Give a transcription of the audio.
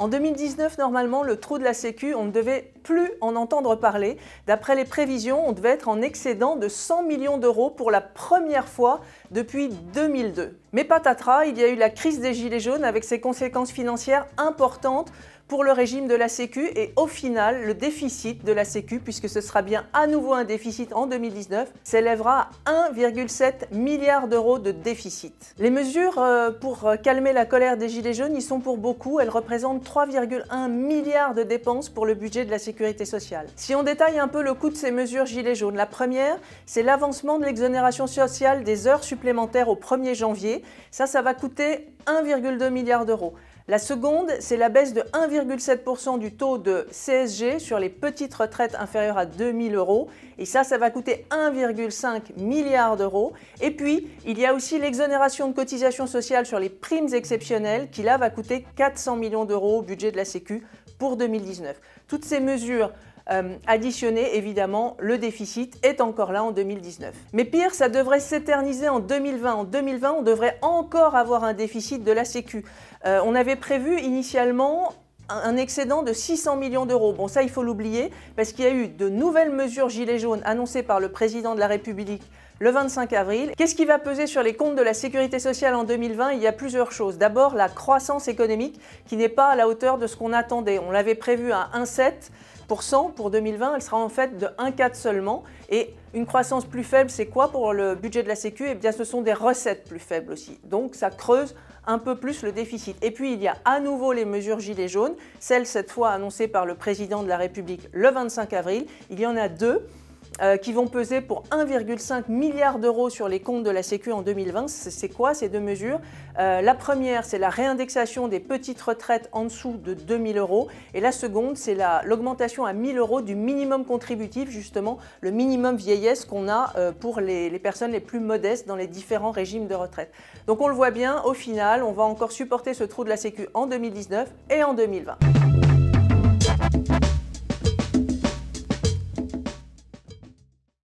En 2019, normalement, le trou de la Sécu, on ne devait plus en entendre parler. D'après les prévisions, on devait être en excédent de 100 millions d'euros pour la première fois depuis 2002. Mais patatras, il y a eu la crise des Gilets jaunes avec ses conséquences financières importantes pour le régime de la Sécu et au final, le déficit de la Sécu, puisque ce sera bien à nouveau un déficit en 2019, s'élèvera à 1,7 milliard d'euros de déficit. Les mesures euh, pour calmer la colère des Gilets jaunes y sont pour beaucoup. Elles représentent 3,1 milliards de dépenses pour le budget de la sécurité sociale. Si on détaille un peu le coût de ces mesures Gilets jaunes, la première, c'est l'avancement de l'exonération sociale des heures supplémentaires au 1er janvier. Ça, ça va coûter 1,2 milliard d'euros. La seconde, c'est la baisse de 1,7% du taux de CSG sur les petites retraites inférieures à 000 euros. Et ça, ça va coûter 1,5 milliard d'euros. Et puis, il y a aussi l'exonération de cotisations sociales sur les primes exceptionnelles qui, là, va coûter 400 millions d'euros au budget de la Sécu pour 2019. Toutes ces mesures euh, additionnées, évidemment, le déficit est encore là en 2019. Mais pire, ça devrait s'éterniser en 2020. En 2020, on devrait encore avoir un déficit de la Sécu. Euh, on avait prévu initialement un excédent de 600 millions d'euros. Bon, ça, il faut l'oublier, parce qu'il y a eu de nouvelles mesures gilets jaunes annoncées par le président de la République le 25 avril. Qu'est-ce qui va peser sur les comptes de la sécurité sociale en 2020 Il y a plusieurs choses. D'abord, la croissance économique qui n'est pas à la hauteur de ce qu'on attendait. On l'avait prévu à 1,7% pour 2020, elle sera en fait de 1,4 seulement. Et une croissance plus faible, c'est quoi pour le budget de la Sécu Eh bien, ce sont des recettes plus faibles aussi. Donc, ça creuse un peu plus le déficit. Et puis il y a à nouveau les mesures gilets jaunes, celles cette fois annoncées par le président de la République le 25 avril. Il y en a deux. Euh, qui vont peser pour 1,5 milliard d'euros sur les comptes de la Sécu en 2020. C'est quoi ces deux mesures euh, La première, c'est la réindexation des petites retraites en dessous de 2000 euros. Et la seconde, c'est l'augmentation à à 1000 euros du minimum contributif, justement le minimum vieillesse qu'on a euh, pour les, les personnes les plus modestes dans les différents régimes de retraite. Donc on le voit bien, au final, on va encore supporter ce trou de la Sécu en 2019 et en 2020.